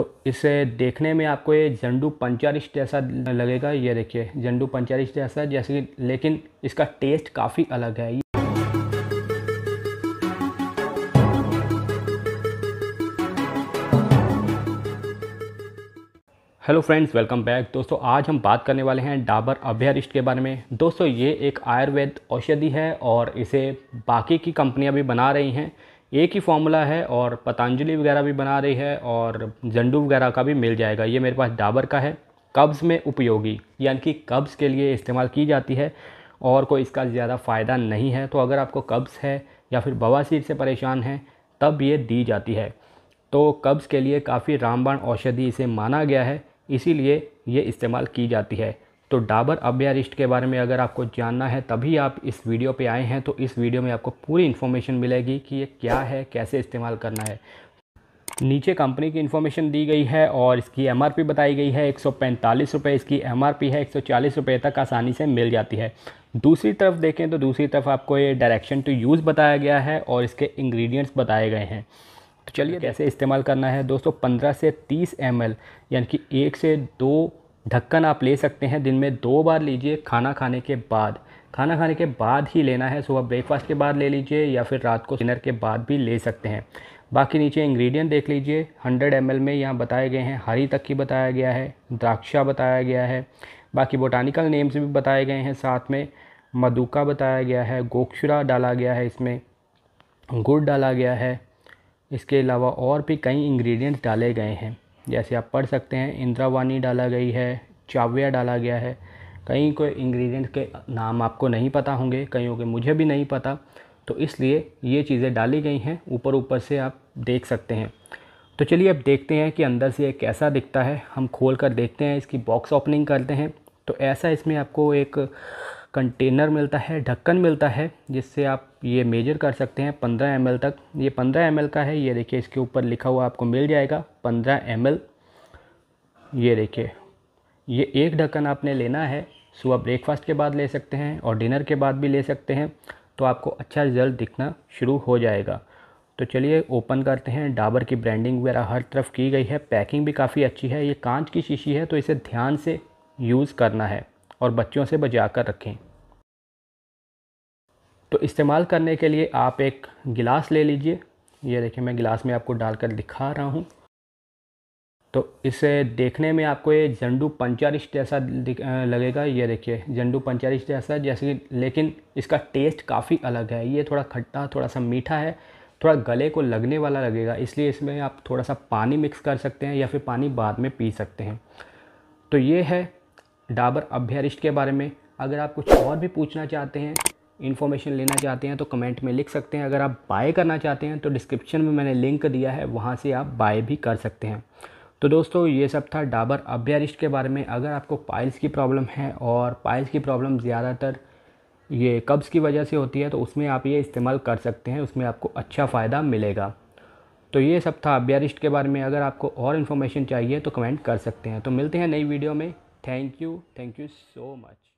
तो इसे देखने में आपको ये झंडू पंचारिश जैसा लगेगा ये देखिए झंडू पंचारिश जैसा जैसे कि लेकिन इसका टेस्ट काफ़ी अलग है हेलो फ्रेंड्स वेलकम बैक दोस्तों आज हम बात करने वाले हैं डाबर अभ्यारिष्ट के बारे में दोस्तों ये एक आयुर्वेद औषधि है और इसे बाकी की कंपनियां भी बना रही हैं एक ही फॉर्मूला है और पतंजलि वगैरह भी बना रही है और जंडू वगैरह का भी मिल जाएगा ये मेरे पास डाबर का है कब्ज़ में उपयोगी यानी कि कब्ज़ के लिए इस्तेमाल की जाती है और कोई इसका ज़्यादा फ़ायदा नहीं है तो अगर आपको कब्ज़ है या फिर बवासीर से परेशान हैं तब ये दी जाती है तो कब्ज़ के लिए काफ़ी रामबाण औषधि इसे माना गया है इसीलिए ये इस्तेमाल की जाती है तो डाबर अभ्यारिष्ट के बारे में अगर आपको जानना है तभी आप इस वीडियो पे आए हैं तो इस वीडियो में आपको पूरी इन्फॉर्मेशन मिलेगी कि ये क्या है कैसे इस्तेमाल करना है नीचे कंपनी की इन्फॉर्मेशन दी गई है और इसकी एम बताई गई है एक रुपये इसकी एम है एक रुपये तक आसानी से मिल जाती है दूसरी तरफ देखें तो दूसरी तरफ आपको ये डायरेक्शन टू यूज़ बताया गया है और इसके इंग्रेडिएंट्स बताए गए हैं तो चलिए कैसे इस्तेमाल करना है दोस्तों 15 से 30 एम यानी कि एक से दो ढक्कन आप ले सकते हैं दिन में दो बार लीजिए खाना खाने के बाद खाना खाने के बाद ही लेना है सुबह ब्रेकफास्ट के बाद ले लीजिए या फिर रात को डिनर के बाद भी ले सकते हैं बाकी नीचे इंग्रेडिएंट देख लीजिए 100 एम में यहाँ बताए गए हैं हरी तक की बताया गया है द्राक्षा बताया गया है बाकी बोटानिकल नेम्स भी बताए गए हैं साथ में मधुका बताया गया है गोक्षुरा डाला गया है इसमें गुड़ डाला गया है इसके अलावा और भी कई इंग्रेडिएंट्स डाले गए हैं जैसे आप पढ़ सकते हैं इंद्रावानी डाला गई है चाव्या डाला गया है कहीं कोई इंग्रेडिएंट के नाम आपको नहीं पता होंगे कईयों के मुझे भी नहीं पता तो इसलिए ये चीज़ें डाली गई हैं ऊपर ऊपर से आप देख सकते हैं तो चलिए अब देखते हैं कि अंदर से ये कैसा दिखता है हम खोल कर देखते हैं इसकी बॉक्स ओपनिंग करते हैं तो ऐसा इसमें आपको एक कंटेनर मिलता है ढक्कन मिलता है जिससे आप ये मेजर कर सकते हैं 15 एम तक ये 15 एम का है ये देखिए इसके ऊपर लिखा हुआ आपको मिल जाएगा 15 एम ये देखिए ये एक ढक्कन आपने लेना है सुबह ब्रेकफास्ट के बाद ले सकते हैं और डिनर के बाद भी ले सकते हैं तो आपको अच्छा रिजल्ट दिखना शुरू हो जाएगा तो चलिए ओपन करते हैं डाबर की ब्रांडिंग वगैरह हर तरफ की गई है पैकिंग भी काफ़ी अच्छी है ये कांच की शीशी है तो इसे ध्यान से यूज़ करना है और बच्चों से बचा कर रखें तो इस्तेमाल करने के लिए आप एक गिलास ले लीजिए ये देखिए मैं गिलास में आपको डालकर दिखा रहा हूँ तो इसे देखने में आपको ये झंडू पंचारिश जैसा लगेगा ये देखिए झंडू पंचारिश जैसा जैसे कि लेकिन इसका टेस्ट काफ़ी अलग है ये थोड़ा खट्टा थोड़ा सा मीठा है थोड़ा गले को लगने वाला लगेगा इसलिए इसमें आप थोड़ा सा पानी मिक्स कर सकते हैं या फिर पानी बाद में पी सकते हैं तो ये है डाबर अभ्यारिष्ट के बारे में अगर आप कुछ और भी पूछना चाहते हैं इन्फॉर्मेशन लेना चाहते हैं तो कमेंट में लिख सकते हैं अगर आप बाय करना चाहते हैं तो डिस्क्रिप्शन में मैंने लिंक दिया है वहाँ से आप बाय भी कर सकते हैं तो दोस्तों ये सब था डाबर अभ्यारिष्ट के बारे में अगर आपको पाइल्स की प्रॉब्लम है और पाइल्स की प्रॉब्लम ज़्यादातर ये कब्ज़ की वजह से होती है तो उसमें आप ये इस्तेमाल कर सकते हैं उसमें आपको अच्छा फ़ायदा मिलेगा तो ये सब था अभ्यारिष्ट के बारे में अगर आपको और इन्फॉर्मेशन चाहिए तो कमेंट कर सकते हैं तो मिलते हैं नई वीडियो में thank you thank you so much